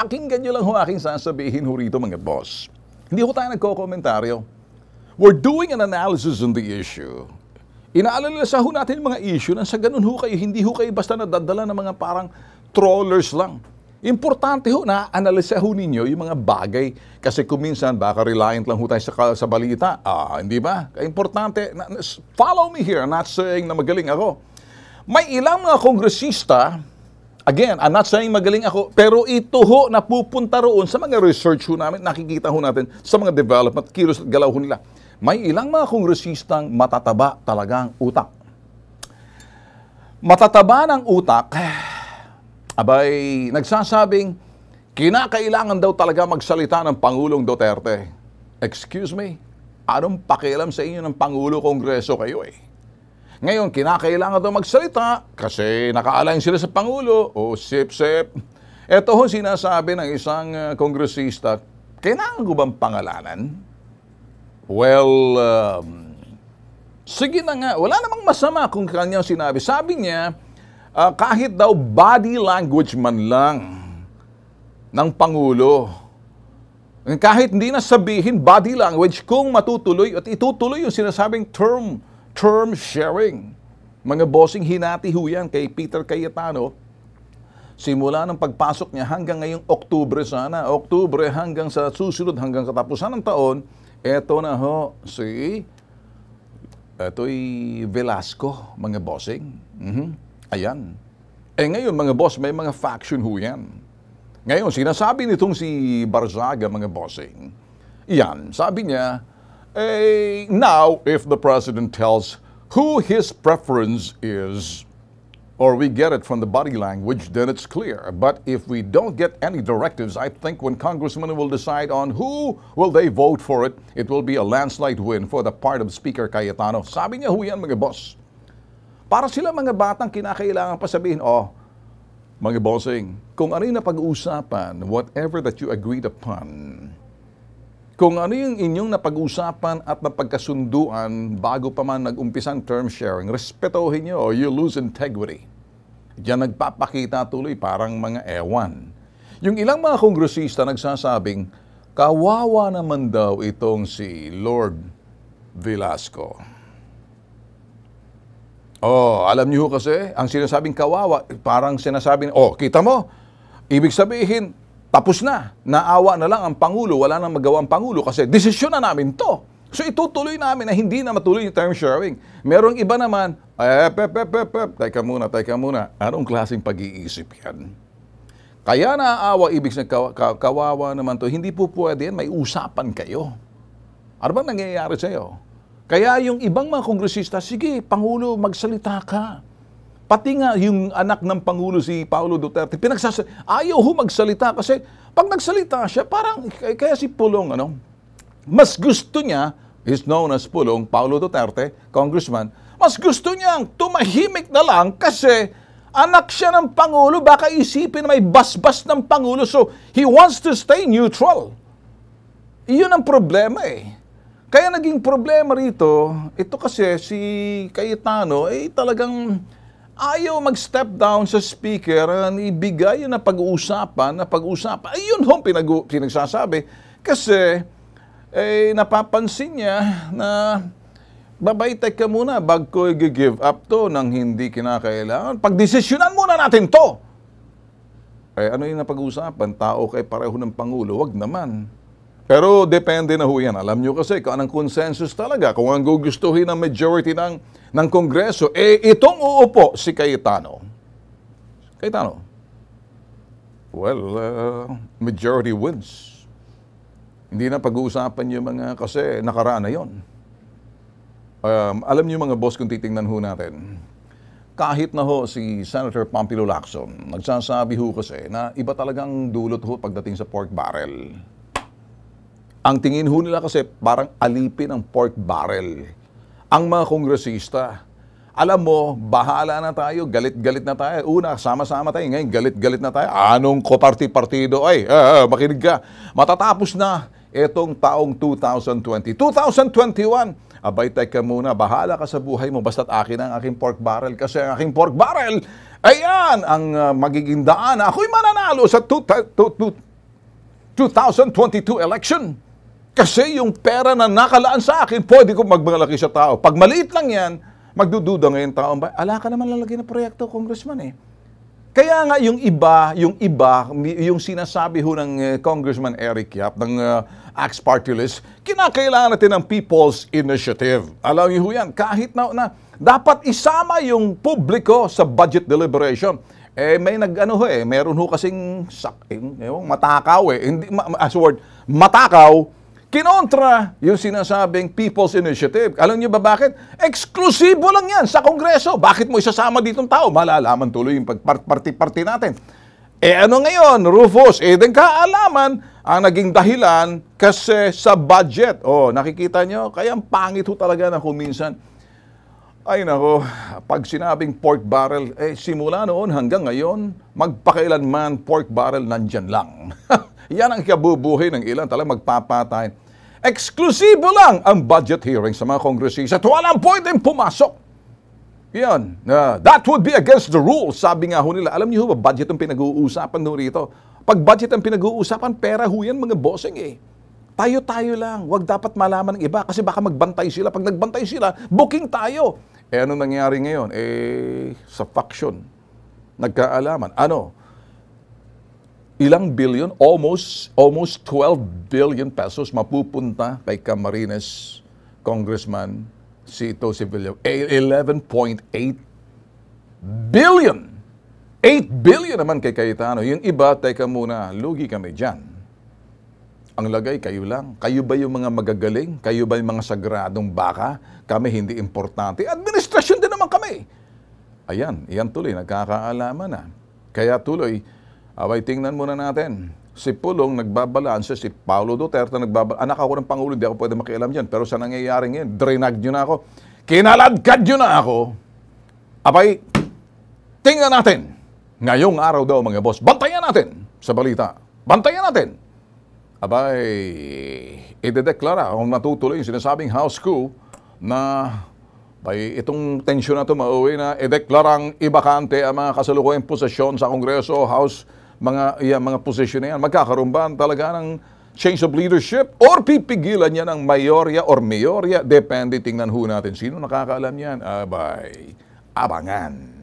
Pakinggan nyo lang ho aking sasabihin ho rito mga boss. Hindi ho tayo nagko-komentaryo. We're doing an analysis on the issue. Inaalalasahan ho natin mga issue nang sa ganun ho kayo, hindi ho kayo basta nadadala ng mga parang trollers lang. Importante ho na analisa ho ninyo yung mga bagay kasi kuminsan baka reliant lang ho tayo sa, sa balita. Ah, hindi ba? Importante, follow me here, not saying na magaling ako. May ilang mga kongresista Again, I'm not saying magaling ako, pero ito ho na pupunta roon sa mga research ho namin, nakikita ho natin sa mga development, kilos at galaw ho nila. May ilang mga kongresistang matataba talagang utak. Matataba ng utak, abay, nagsasabing, kinakailangan daw talaga magsalita ng Pangulong Duterte. Excuse me, anong pakialam sa inyo ng Pangulo Kongreso kayo eh? Ngayon, kinakailangan daw magsalita kasi naka-align sila sa Pangulo o sip-sip. Ito ho sinasabi ng isang uh, kongresista, kailangan ko bang pangalanan? Well, um, sige na nga, wala namang masama kung kanyang sinabi. Sabi niya, uh, kahit daw body language man lang ng Pangulo, kahit hindi na sabihin body language, kung matutuloy at itutuloy yung sinasabing term term sharing. Mga bossing hinati ho yan kay Peter Cayetano simula ng pagpasok niya hanggang ngayong Oktubre sana. Oktubre hanggang sa susunod, hanggang katapusan ng taon, eto na ho si eto'y Velasco, mga bossing. Mm-hmm. Ayan. Eh ngayon mga boss, may mga faction ho yan. Ngayon, sinasabi nitong si Barzaga, mga bossing, yan, sabi niya, Uh, now, if the president tells who his preference is, or we get it from the body language, then it's clear. But if we don't get any directives, I think when congressmen will decide on who will they vote for it, it will be a landslide win for the part of Speaker Cayetano. Sabi niya ho yan mga boss. Para sila mga batang kinakailangan pa sabihin, oh, mga bossing, kung ano yung napag-uusapan, whatever that you agreed upon, kung ano yung inyong napag-usapan at napagkasunduan bago pa man nag-umpisang term sharing, respetohin nyo or you lose integrity. Diyan nagpapakita tuloy parang mga ewan. Yung ilang mga kongresista nagsasabing, kawawa naman daw itong si Lord Velasco. Oh, alam niyo kasi, ang sinasabing kawawa, parang sinasabing, oh, kita mo, ibig sabihin, tapos na. Naawa na lang ang Pangulo. Wala nang magawa ang Pangulo kasi desisyon na namin to. So itutuloy namin na hindi na matuloy yung term sharing. Merong iba naman, eh, ep, ep, ep, ep, ep. Teka muna, teka muna. Anong klaseng pag-iisip yan? Kaya naawa, ibig sabihin, kawawa naman to. Hindi po pwede yan, may usapan kayo. Ano bang nangyayari sa'yo? Kaya yung ibang mga kongresista, sige, Pangulo, magsalita ka. Pati nga yung anak ng Pangulo si Paolo Duterte, pinagsas ayaw ho magsalita kasi pag nagsalita siya, parang kaya si Pulong, ano, mas gusto niya, is known as Pulong, Paolo Duterte, congressman, mas gusto niyang tumahimik na lang kasi anak siya ng Pangulo, baka isipin may basbas ng Pangulo. So, he wants to stay neutral. Iyon ang problema eh. Kaya naging problema rito, ito kasi si Cayetano, eh talagang ayaw mag-step down sa speaker and ibigay na pag-uusapan na pag-uusapan. Ayun hong pinag pinagsasabi kasi eh, napapansin niya na babaytay ka muna bago i-give up to nang hindi kinakailangan. Pagdesisyonan muna natin to. Eh, ano yung napag-uusapan? Tao kay pareho ng Pangulo. Wag naman. Pero depende na ho yan. Alam nyo kasi kung anong consensus talaga, kung ang gugustuhin ng majority ng, ng Kongreso, eh itong uupo si Cayetano. Cayetano. Well, uh, majority wins. Hindi na pag-uusapan yung mga kasi nakaraan na yon. Um, alam niyo mga boss kung titingnan ho natin, kahit na ho si Senator Pampilo Lacson, nagsasabi ho kasi na iba talagang dulot ho pagdating sa pork barrel. Ang tingin ho nila kasi parang alipin ang pork barrel. Ang mga kongresista, alam mo, bahala na tayo, galit-galit na tayo. Una, sama-sama tayo. Ngayon, galit-galit na tayo. Anong koparti-partido? Ay, eh, eh makinig ka. Matatapos na itong taong 2020. 2021, abay tay ka muna, bahala ka sa buhay mo, basta't akin ang aking pork barrel. Kasi ang aking pork barrel, ayan, ang uh, magiging daan. Ako'y mananalo sa 2022 election. Kasi yung pera na nakalaan sa akin, pwede ko magmalaki sa tao. Pag maliit lang yan, magdududa ngayon tao, ala ka naman lalagyan ng proyekto, congressman eh. Kaya nga yung iba, yung iba, yung sinasabi ho ng eh, Congressman Eric Yap ng uh, Axe Party List, kinakailangan natin ng People's Initiative. Alam niyo ho yan, kahit na, na dapat isama yung publiko sa budget deliberation. Eh may nag ano ho eh, meron ho kasing sak, eh, matakaw eh, hindi ma, as word, matakaw Kinontra yung sinasabing People's Initiative. Alam niyo ba bakit? Eksklusibo lang yan sa Kongreso. Bakit mo isasama ditong tao? Malalaman tuloy yung pagparty parti natin. E ano ngayon, Rufus? E eh, din kaalaman ang naging dahilan kasi sa budget. Oh, nakikita nyo? Kaya ang pangit ho talaga na kuminsan. Ay nako, pag sinabing pork barrel, eh simula noon hanggang ngayon, magpakailanman pork barrel nandyan lang. Yan ang kabubuhay ng ilan talagang magpapatay. Eksklusibo lang ang budget hearing sa mga kongresista at walang pwedeng pumasok. Yan. Uh, that would be against the rules, sabi nga ho nila. Alam niyo ba, budget ang pinag-uusapan ho rito. Pag budget ang pinag-uusapan, pera ho yan mga bossing eh. Tayo-tayo lang. Huwag dapat malaman ng iba kasi baka magbantay sila. Pag nagbantay sila, booking tayo. Eh ano nangyari ngayon? Eh, sa faction, nagkaalaman. Ano? ilang billion, almost, almost 12 billion pesos mapupunta kay Camarines Congressman Sito Sevilla. E, 11.8 billion. 8 billion naman kay Cayetano. Yung iba, teka muna, lugi kami dyan. Ang lagay, kayo lang. Kayo ba yung mga magagaling? Kayo ba yung mga sagradong baka? Kami hindi importante. Administrasyon din naman kami. Ayan, iyan tuloy, nagkakaalaman na. Kaya tuloy, Abay, tingnan muna natin. Si Pulong nagbabalanse, si Paolo Duterte nagbabalanse. Anak ako ng Pangulo, hindi ako pwede makialam dyan. Pero sa nangyayaring ngayon, drenag nyo na ako. Kinaladkad nyo na ako. Abay, tingnan natin. Ngayong araw daw, mga boss, bantayan natin sa balita. Bantayan natin. Abay, idedeklara kung matutuloy yung sinasabing house coup na Bay, itong tensyon na mauwi na ideklarang ibakante ang mga kasalukuyang posisyon sa Kongreso, House mga, yung mga posisyon na yan? Magkakaroon ba talaga ng change of leadership? Or pipigilan niya ng mayorya or mayorya? Depende, tingnan ho natin. Sino nakakaalam yan? Abay, abangan.